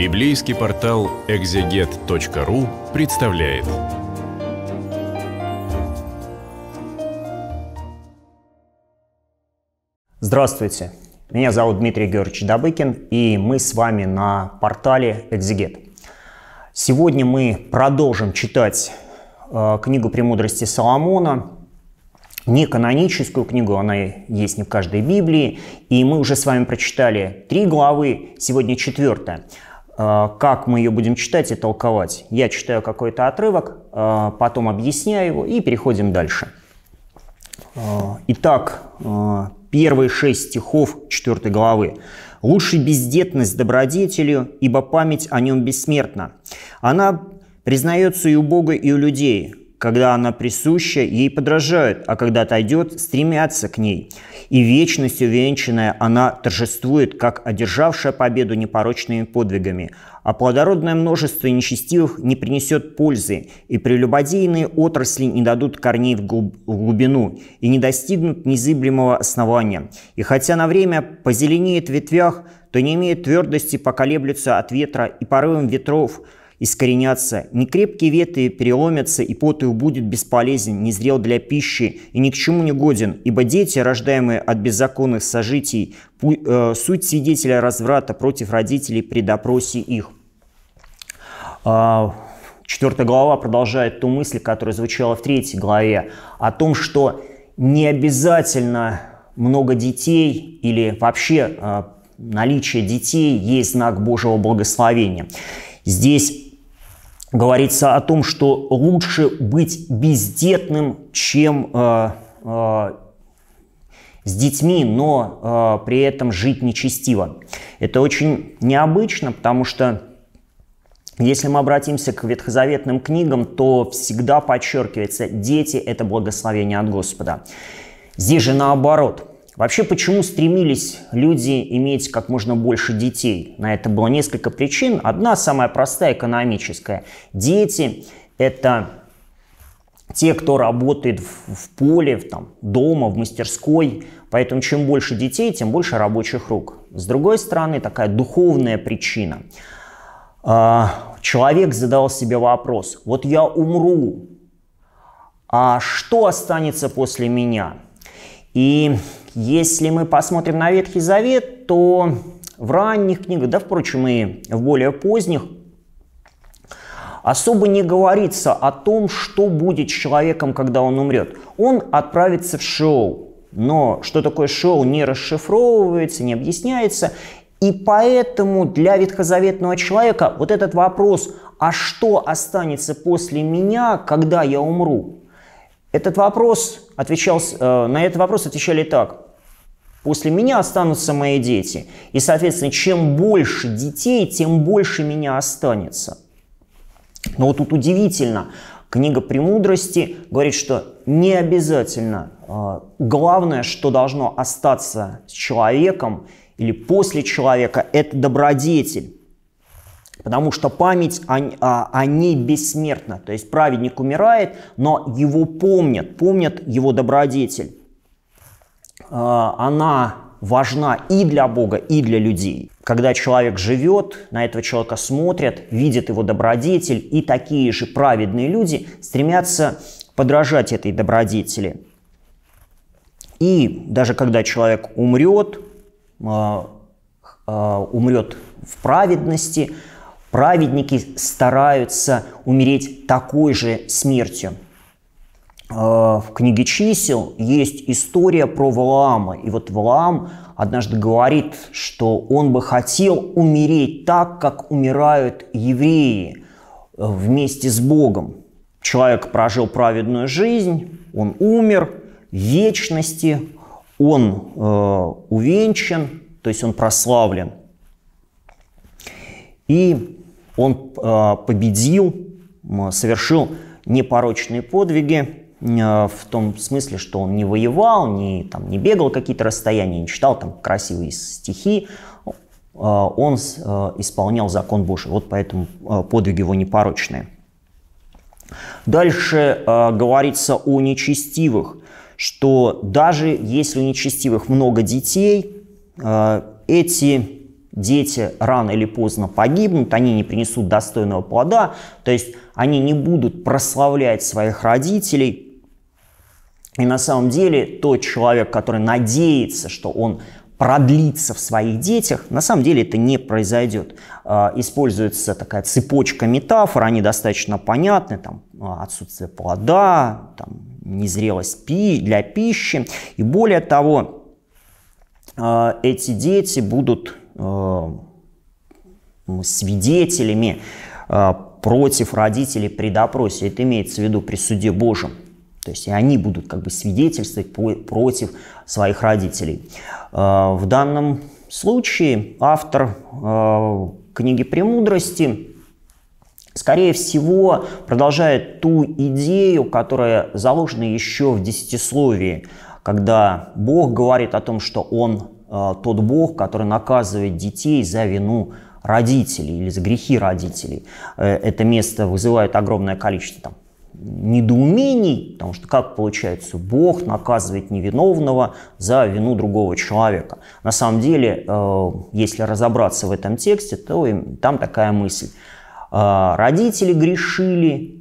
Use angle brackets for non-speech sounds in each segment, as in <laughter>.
Библейский портал экзегет.ру представляет. Здравствуйте, меня зовут Дмитрий Георгиевич Добыкин, и мы с вами на портале Экзегет. Сегодня мы продолжим читать э, книгу «Премудрости Соломона», не каноническую книгу, она есть не в каждой Библии, и мы уже с вами прочитали три главы, сегодня четвертая. Э, как мы ее будем читать и толковать. Я читаю какой-то отрывок, э, потом объясняю его и переходим дальше. Э, итак, первые шесть стихов четвертой главы. «Лучше бездетность добродетелю, ибо память о нем бессмертна. Она признается и у Бога, и у людей. Когда она присуща, ей подражают, а когда отойдет, стремятся к ней. И вечностью венчанная она торжествует, как одержавшая победу непорочными подвигами. А плодородное множество нечестивых не принесет пользы, и прелюбодейные отрасли не дадут корней в глубину и не достигнут незыблемого основания. И хотя на время позеленеет в ветвях, то не имеет твердости поколеблются от ветра и порывом ветров – искоренятся. крепкие ветви переломятся, и пот их будет бесполезен, не зрел для пищи и ни к чему не годен, ибо дети, рождаемые от беззаконных сожитий, э, суть свидетеля разврата против родителей при допросе их. А, Четвертая глава продолжает ту мысль, которая звучала в третьей главе, о том, что не обязательно много детей или вообще э, наличие детей есть знак Божьего благословения. Здесь говорится о том, что лучше быть бездетным, чем э, э, с детьми, но э, при этом жить нечестиво. Это очень необычно, потому что если мы обратимся к ветхозаветным книгам, то всегда подчеркивается, дети – это благословение от Господа. Здесь же наоборот – Вообще, почему стремились люди иметь как можно больше детей? На это было несколько причин. Одна, самая простая, экономическая. Дети – это те, кто работает в, в поле, в, там, дома, в мастерской. Поэтому чем больше детей, тем больше рабочих рук. С другой стороны, такая духовная причина. А, человек задал себе вопрос, вот я умру, а что останется после меня? И если мы посмотрим на Ветхий Завет, то в ранних книгах, да, впрочем, и в более поздних, особо не говорится о том, что будет с человеком, когда он умрет. Он отправится в шоу. Но что такое шоу не расшифровывается, не объясняется. И поэтому для ветхозаветного человека вот этот вопрос, а что останется после меня, когда я умру, этот вопрос отвечал, э, на этот вопрос отвечали так. После меня останутся мои дети. И, соответственно, чем больше детей, тем больше меня останется. Но вот тут удивительно. Книга «Премудрости» говорит, что не обязательно. Э, главное, что должно остаться с человеком или после человека, это добродетель. Потому что память о, о, о ней бессмертна. То есть праведник умирает, но его помнят, помнят его добродетель. А, она важна и для Бога, и для людей. Когда человек живет, на этого человека смотрят, видят его добродетель, и такие же праведные люди стремятся подражать этой добродетели. И даже когда человек умрет, а, а, умрет в праведности, Праведники стараются умереть такой же смертью. А, в книге чисел есть история про Валаама. И вот Валаам однажды говорит, что он бы хотел умереть так, как умирают евреи э, вместе с Богом. Человек прожил праведную жизнь, он умер в вечности, он э, увенчан, то есть он прославлен. И он а, победил, совершил непорочные подвиги, а, в том смысле, что он не воевал, не, там, не бегал какие-то расстояния, не читал там красивые стихи, а, он исполнял закон Божий. Вот поэтому подвиги его непорочные. Дальше говорится о нечестивых, что даже если у нечестивых много детей, эти дети рано или поздно погибнут, они не принесут достойного плода, то есть они не будут прославлять своих родителей. И на самом деле тот человек, который надеется, что он продлится в своих детях, на самом деле это не произойдет. А, используется такая цепочка метафор, они достаточно понятны, там а, отсутствие плода, там, незрелость пи для пищи. И более того, а, эти дети будут Э, ну, свидетелями э, против родителей при допросе. Это имеется в виду при суде Божьем. То есть и они будут как бы свидетельствовать против своих родителей. Э, в данном случае автор книги «Премудрости» скорее всего, продолжает ту идею, которая заложена еще в десятисловии, когда Бог говорит о том, что Он Э, тот Бог, который наказывает детей за вину родителей или за грехи родителей. Э, это место вызывает огромное количество там, недоумений, потому что как получается, Бог наказывает невиновного за вину другого человека. На самом деле, э, если разобраться в этом тексте, то там такая мысль. Родители грешили,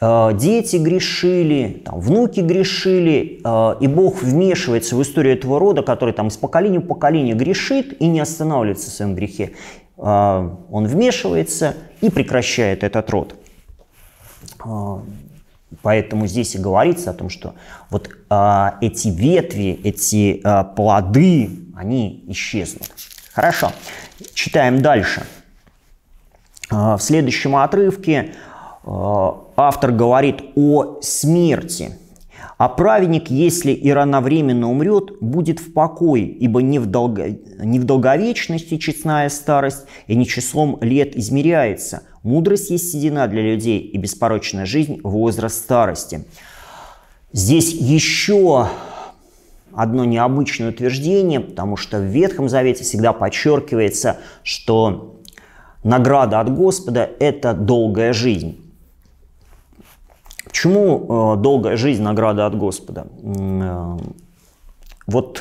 Э, дети грешили, там, внуки грешили, э, и Бог вмешивается в историю этого рода, который там из поколения в поколение грешит и не останавливается в своем грехе. Э, он вмешивается и прекращает этот род. Поэтому здесь и говорится о том, что вот эти ветви, эти плоды, они исчезнут. Хорошо, читаем дальше. В следующем отрывке автор говорит о смерти. А праведник, если и рановременно умрет, будет в покое, ибо не в, долго... не в долговечности честная старость, и не числом лет измеряется. Мудрость есть седина для людей, и беспорочная жизнь – возраст старости. Здесь еще одно необычное утверждение, потому что в Ветхом Завете всегда подчеркивается, что награда от Господа – это долгая жизнь. Почему э, долгая жизнь награда от Господа? Э, вот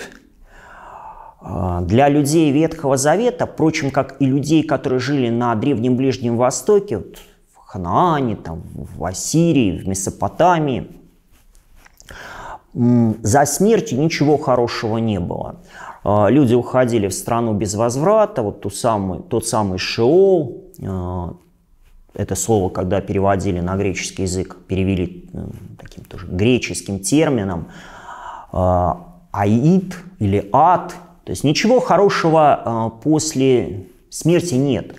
э, для людей Ветхого Завета, впрочем, как и людей, которые жили на Древнем Ближнем Востоке, вот в Ханаане, там, в Ассирии, в Месопотамии, за смертью ничего хорошего не было. Люди уходили в страну без возврата, вот ту самую, тот самый Шеол, это слово, когда переводили на греческий язык, перевели э, таким тоже греческим термином, э, аид или ад. То есть ничего хорошего э, после смерти нет.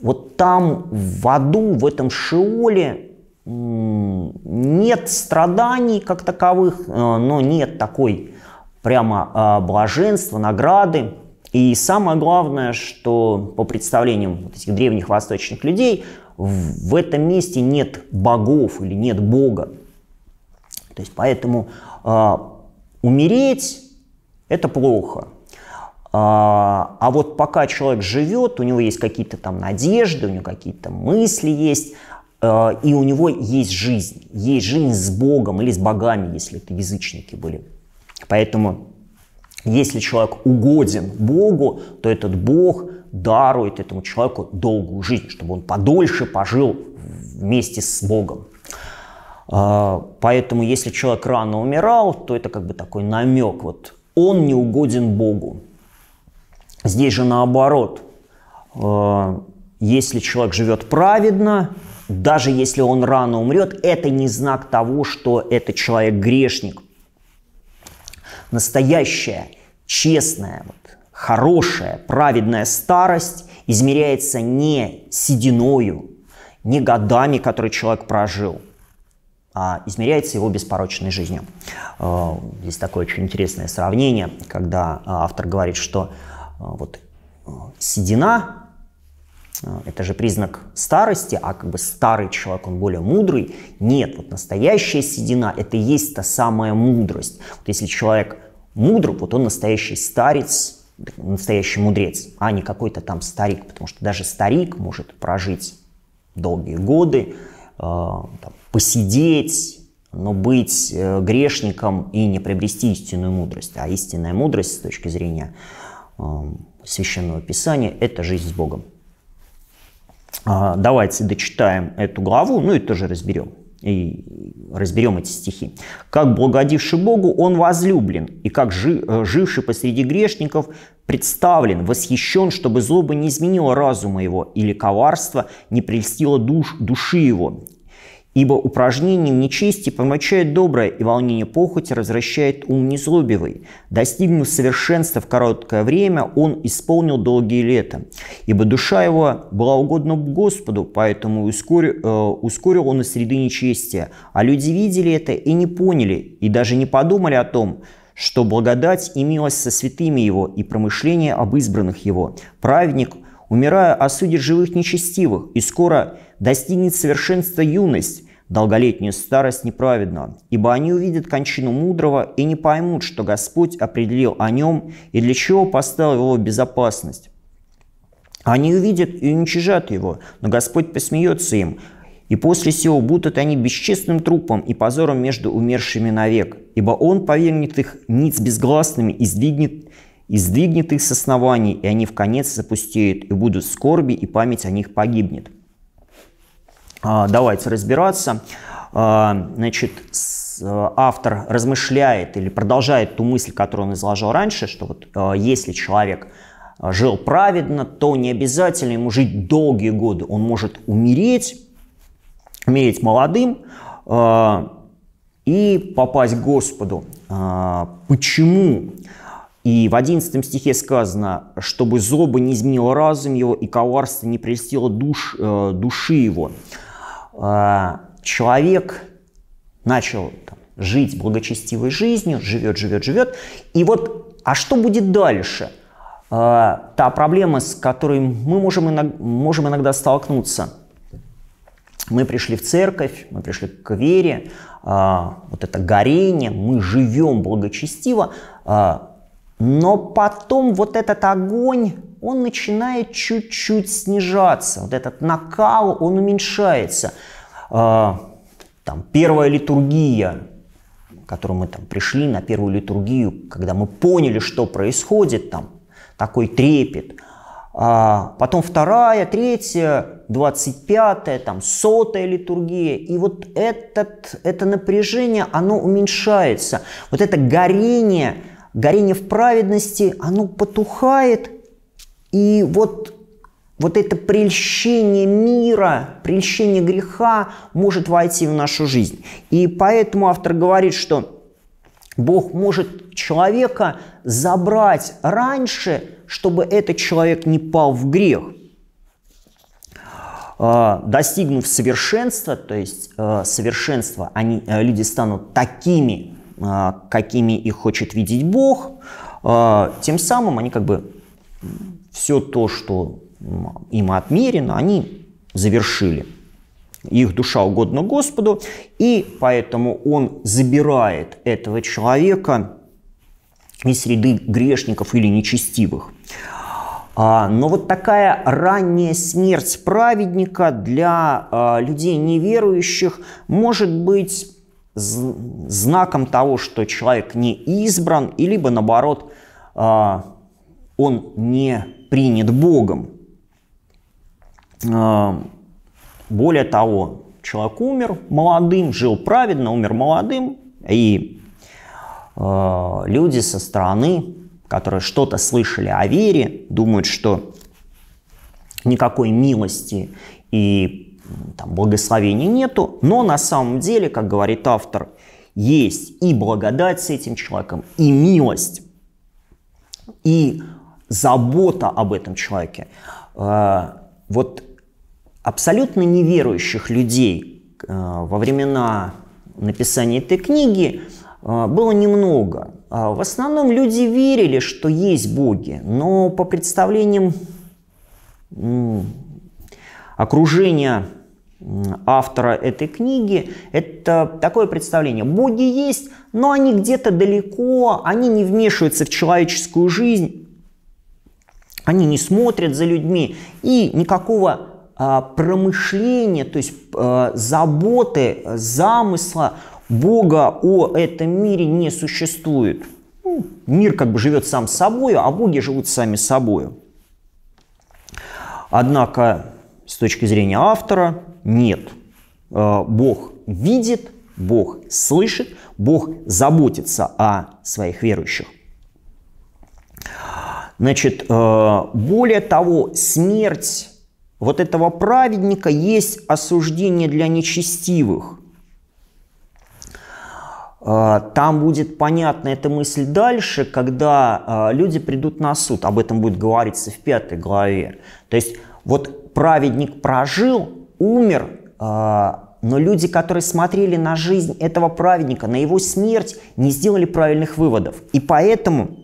Вот там, в аду, в этом шиоле, нет страданий как таковых, но нет такой прямо блаженства, награды. И самое главное, что по представлениям этих древних восточных людей, в этом месте нет богов или нет Бога. То есть поэтому э, умереть это плохо. А, а вот пока человек живет, у него есть какие-то там надежды, у него какие-то мысли есть, э, и у него есть жизнь, есть жизнь с Богом или с богами, если это язычники были. Поэтому если человек угоден Богу, то этот Бог дарует этому человеку долгую жизнь, чтобы он подольше пожил вместе с Богом. А, поэтому, если человек рано умирал, то это как бы такой намек, вот он не угоден Богу. Здесь же наоборот, а, если человек живет праведно, даже если он рано умрет, это не знак того, что этот человек грешник. Настоящая, честная, Хорошая, праведная старость измеряется не сединою, не годами, которые человек прожил, а измеряется его беспорочной жизнью. Здесь э, такое очень интересное сравнение, когда э, автор говорит, что э, вот седина это же признак старости, а как бы старый человек, он более мудрый. Нет, вот настоящая седина – это и есть та самая мудрость. Вот если человек мудр, вот он настоящий старец, настоящий мудрец, а не какой-то там старик, потому что даже старик может прожить долгие годы, э, там, посидеть, но быть э, грешником и не приобрести истинную мудрость. А истинная мудрость с точки зрения э, священного писания – это жизнь с Богом. А, давайте дочитаем эту главу, ну и тоже разберем и разберем эти стихи. «Как благодивший Богу, он возлюблен, и как жи, э, живший посреди грешников, представлен, восхищен, чтобы злоба не изменила разума его, или коварство не прельстило душ, души его, Ибо упражнением нечести помрачает доброе, и волнение похоти развращает ум незлобивый. Достигнув совершенства в короткое время, он исполнил долгие лета. Ибо душа его была угодна Господу, поэтому ускорил, э, ускорил он из среды нечестия. А люди видели это и не поняли, и даже не подумали о том, что благодать имелась со святыми его и промышление об избранных его. Праведник – умирая, осудит живых нечестивых, и скоро достигнет совершенства юность, Долголетнюю старость неправедно, ибо они увидят кончину мудрого и не поймут, что Господь определил о нем и для чего поставил его в безопасность. Они увидят и уничижат его, но Господь посмеется им, и после сего будут они бесчестным трупом и позором между умершими навек, ибо Он повернет их ниц безгласными и сдвигнет, и сдвигнет их с оснований, и они в конец запустеют, и будут скорби, и память о них погибнет. А, давайте разбираться. А, значит, э, автор размышляет или продолжает ту мысль, которую он изложил раньше, что вот э, если человек э, жил праведно, то не обязательно ему жить долгие годы. Он может умереть, умереть молодым и попасть к Господу. А, почему? И в 11 стихе сказано, чтобы злоба не изменила разум его и коварство не престило душ, души его. А, человек начал там, жить благочестивой жизнью, живет, живет, живет. И вот, а что будет дальше? А, та проблема, с которой мы можем иногда, можем иногда столкнуться. Мы пришли в церковь, мы пришли к вере, а, вот это горение, мы живем благочестиво, но потом вот этот огонь он начинает чуть-чуть снижаться. Вот этот накал, он уменьшается. А, там, первая литургия, к которой мы там пришли на первую литургию, когда мы поняли, что происходит, там такой трепет. А потом вторая, третья, двадцать пятая, там сотая литургия. И вот этот, это напряжение, оно уменьшается. Вот это горение, горение в праведности, оно потухает – и вот, вот это прельщение мира, прельщение греха может войти в нашу жизнь. И поэтому автор говорит, что Бог может человека забрать раньше, чтобы этот человек не пал в грех а, достигнув совершенства, то есть а, совершенства, они, а, люди станут такими, какими их хочет видеть Бог, тем самым они как бы все то, что им отмерено, они завершили. Их душа угодна Господу, и поэтому он забирает этого человека из среды грешников или нечестивых. А, но вот такая ранняя смерть праведника для а, людей неверующих может быть знаком того, что человек не избран, и либо наоборот, а, он не принят Богом. А, более того, человек умер молодым, жил праведно, умер молодым, и а, люди со стороны, которые что-то слышали о вере, думают, что никакой милости и там, благословения нету, но на самом деле, как говорит автор, есть и благодать с этим человеком, и милость. И забота об этом человеке. А, вот абсолютно неверующих людей а, во времена написания этой книги а, было немного. В основном люди верили, что есть боги, но по представлениям окружения автора этой книги, это такое представление. Боги есть, но они где-то далеко, они не вмешиваются в человеческую жизнь, они не смотрят за людьми и никакого а, промышления, то есть а, заботы, замысла Бога о этом мире не существует. Ну, мир как бы живет сам собой, а боги живут сами собой. Однако, с точки зрения автора, нет. А, Бог видит, Бог слышит, Бог заботится о своих верующих. Значит, э, более того, смерть вот этого праведника есть осуждение для нечестивых. Э, там будет понятна эта мысль дальше, когда э, люди придут на суд. Об этом будет говориться в пятой главе. То есть вот праведник прожил, умер, но люди, которые смотрели на жизнь этого праведника, на его смерть, не сделали правильных выводов. И поэтому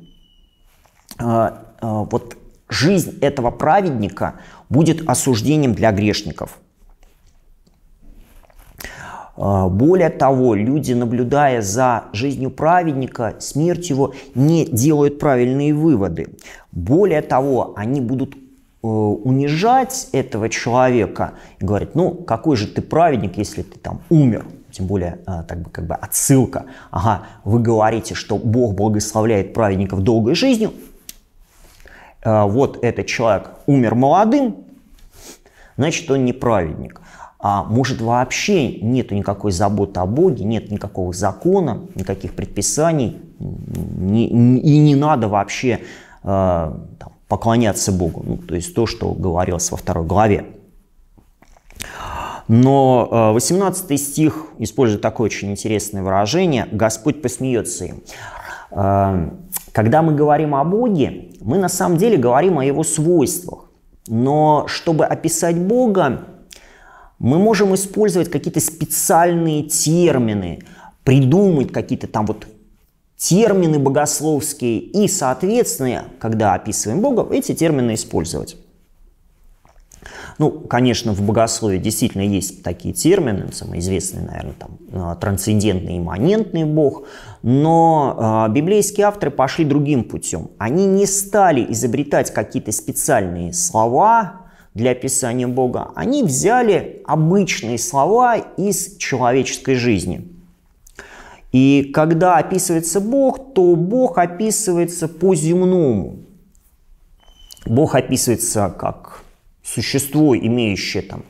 а, а, вот жизнь этого праведника будет осуждением для грешников. А, более того, люди, наблюдая за жизнью праведника, смертью его, не делают правильные выводы. Более того, они будут э, унижать этого человека и говорить, ну, какой же ты праведник, если ты там умер, тем более э, так бы, как бы отсылка. Ага, вы говорите, что Бог благословляет праведников долгой жизнью, а, вот этот человек умер молодым, значит, он не праведник. А может вообще нет никакой заботы о Боге, нет никакого закона, никаких предписаний, и не надо вообще а, поклоняться Богу. Ну, то есть то, что говорилось во второй главе. Но 18 а, стих использует такое очень интересное выражение «Господь посмеется им». Когда мы говорим о Боге, мы на самом деле говорим о его свойствах. Но чтобы описать Бога, мы можем использовать какие-то специальные термины, придумать какие-то там вот термины богословские и, соответственно, когда описываем Бога, эти термины использовать. Ну, конечно, в богословии действительно есть такие термины, самый известный, наверное, там, э, трансцендентный и имманентный бог, но э, библейские авторы пошли другим путем. Они не стали изобретать какие-то специальные слова, для описания Бога, они взяли обычные слова из человеческой жизни. И когда описывается Бог, то Бог описывается по земному. Бог описывается как существо, имеющее там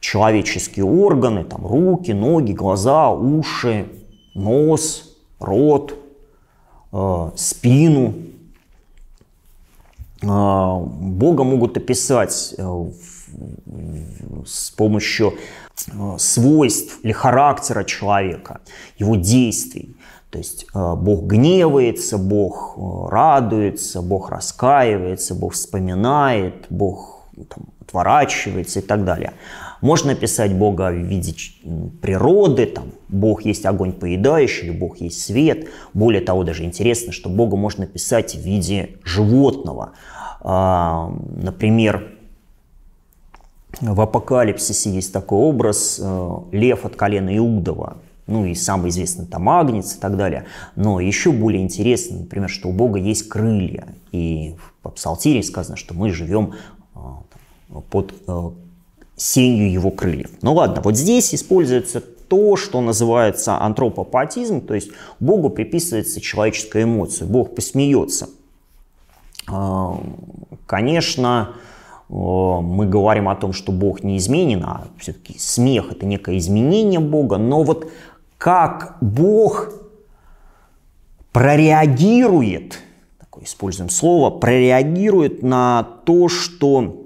человеческие органы, там руки, ноги, глаза, уши, нос, рот, э, спину. Э, Бога могут описать э, в, в, с помощью э, свойств или характера человека, его действий. То есть э, Бог гневается, Бог э, радуется, Бог раскаивается, Бог вспоминает, Бог там, сворачивается и так далее. Можно писать Бога в виде природы, там, Бог есть огонь поедающий, Бог есть свет. Более того, даже интересно, что Бога можно писать в виде животного. А, например, в «Апокалипсисе» есть такой образ э, «Лев от колена Иудова», ну и самый известный там Агнец и так далее. Но еще более интересно, например, что у Бога есть крылья. И в Псалтире сказано, что мы живем а, под э, сенью его крыльев. Ну ладно, вот здесь используется то, что называется антропопатизм, то есть Богу приписывается человеческая эмоция, Бог посмеется. Э, конечно, э, мы говорим о том, что Бог не изменен, а все-таки смех – это некое изменение Бога, но вот как Бог прореагирует, такое используем слово, прореагирует на то, что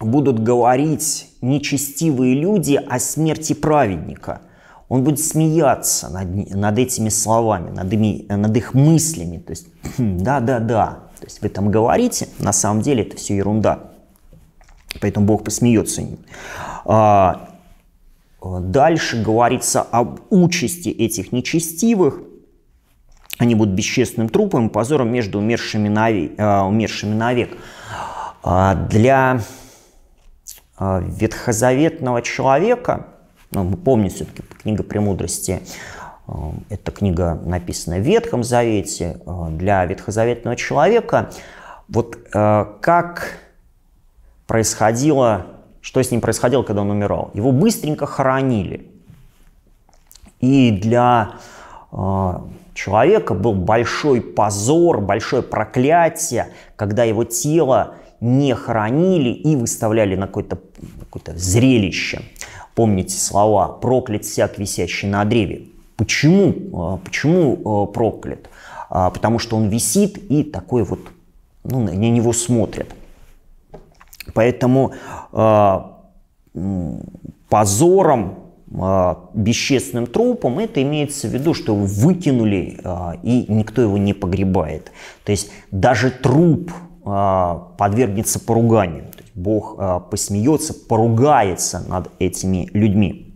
будут говорить нечестивые люди о смерти праведника. Он будет смеяться над, над этими словами, над, над их мыслями. То есть, <clears throat> да, да, да. То есть вы там говорите, на самом деле это все ерунда. Поэтому Бог посмеется им. А, дальше говорится об участи этих нечестивых. Они будут бесчестным трупом, позором между умершими, наве, а, умершими навек. А, для а, ветхозаветного человека, ну, мы помним все-таки книга «Премудрости», а, эта книга написана в Ветхом Завете, а, для ветхозаветного человека, вот как происходило, что с ним происходило, когда он умирал? Его быстренько хоронили. И для человека был большой позор, большое проклятие, когда его тело не хоронили и выставляли на какое-то какое, -то, зрелище. Помните слова «проклят всяк, висящий на древе». Почему? А, почему а, проклят? А, потому что он висит и такой вот, ну, на него смотрят. Поэтому позором, бесчестным трупом это имеется в виду, что его выкинули и никто его не погребает. То есть даже труп а, подвергнется поруганию. Бог а, посмеется, поругается над этими людьми.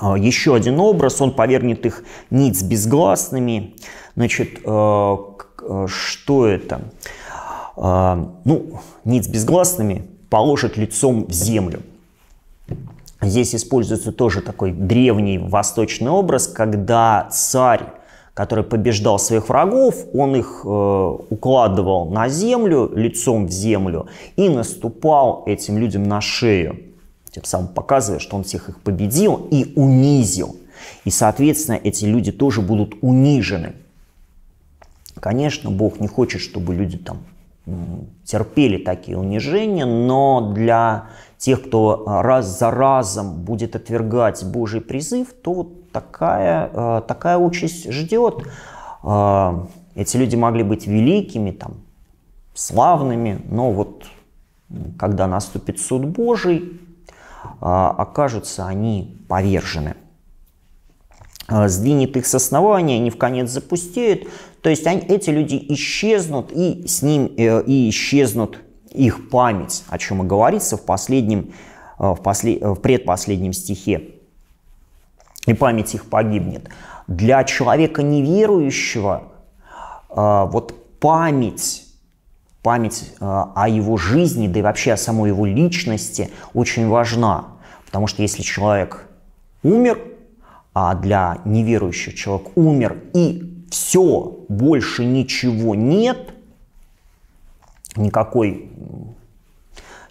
А, еще один образ, он повернет их ниц безгласными. Значит, что это? Ну, ниц безгласными положит лицом в землю. Здесь используется тоже такой древний восточный образ, когда царь который побеждал своих врагов, он их э, укладывал на землю, лицом в землю, и наступал этим людям на шею, тем самым показывая, что он всех их победил и унизил. И, соответственно, эти люди тоже будут унижены. Конечно, Бог не хочет, чтобы люди там терпели такие унижения, но для тех, кто а, раз за разом будет отвергать Божий призыв, то вот такая, э, такая участь ждет. Э, эти люди могли быть великими, там, славными, но вот когда наступит суд Божий, э, окажутся они повержены. Сдвинет их с основания, они в конец запустеют. То есть они, эти люди исчезнут, и с ним и исчезнут их память, о чем и говорится в, последнем, в, после, в предпоследнем стихе и память их погибнет. Для человека неверующего а, вот память память а, о его жизни, да и вообще о самой его личности очень важна. Потому что если человек умер, а для неверующего человек умер и все, больше ничего нет, никакой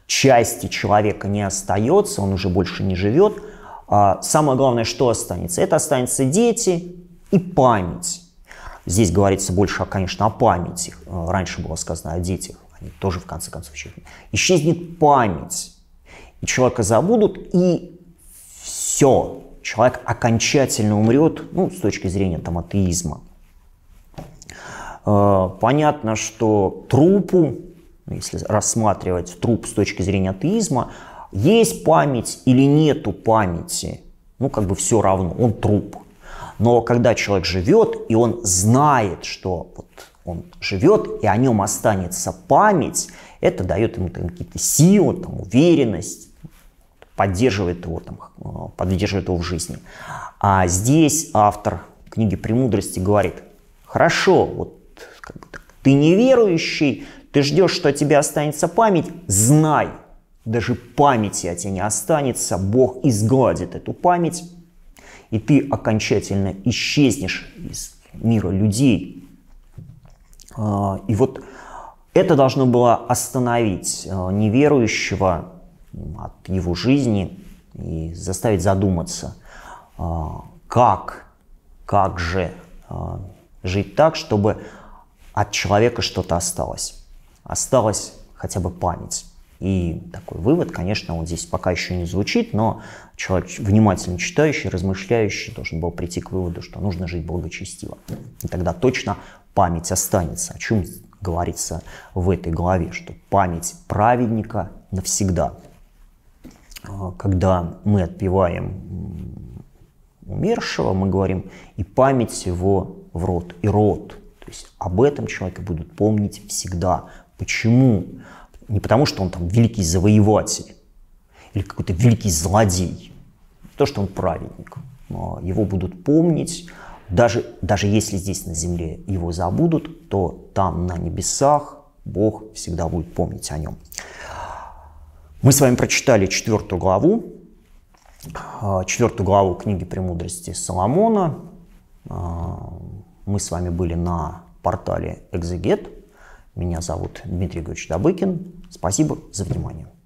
части человека не остается, он уже больше не живет – а самое главное, что останется? Это останется дети и память. Здесь говорится больше, конечно, о памяти. Э, раньше было сказано о детях. Они тоже, в конце концов, исчезнут. Исчезнет память. И человека забудут, и все. Человек окончательно умрет, ну, с точки зрения там, атеизма. Э, понятно, что трупу, если рассматривать труп с точки зрения атеизма, есть память или нету памяти, ну как бы все равно, он труп. Но когда человек живет, и он знает, что вот он живет, и о нем останется память, это дает ему там, какие-то силы, там, уверенность, поддерживает его, там, э, поддерживает его в жизни. А здесь автор книги «Премудрости» говорит, хорошо, вот как бы, ты неверующий, ты ждешь, что тебе останется память, знай – даже памяти о тебе не останется, Бог изгладит эту память, и ты окончательно исчезнешь из мира людей. А, и вот это должно было остановить а, неверующего от его жизни и заставить задуматься, а, как, как же жить так, чтобы от человека что-то осталось. Осталась хотя бы память. И такой вывод, конечно, он здесь пока еще не звучит, но человек, внимательно читающий, размышляющий, должен был прийти к выводу, что нужно жить благочестиво. И тогда точно память останется. О чем говорится в этой главе, что память праведника навсегда. А, когда мы отпеваем умершего, мы говорим и память его в рот, и рот. То есть об этом человеке будут помнить всегда. Почему? Не потому, что он там великий завоеватель или какой-то великий злодей. То, что он праведник. Его будут помнить. Даже, даже если здесь на земле его забудут, то там на небесах Бог всегда будет помнить о нем. Мы с вами прочитали четвертую главу, а, четвертую главу книги «Премудрости Соломона». А, мы с вами были на портале «Экзегет». Меня зовут Дмитрий Григорьевич Добыкин. Спасибо за внимание.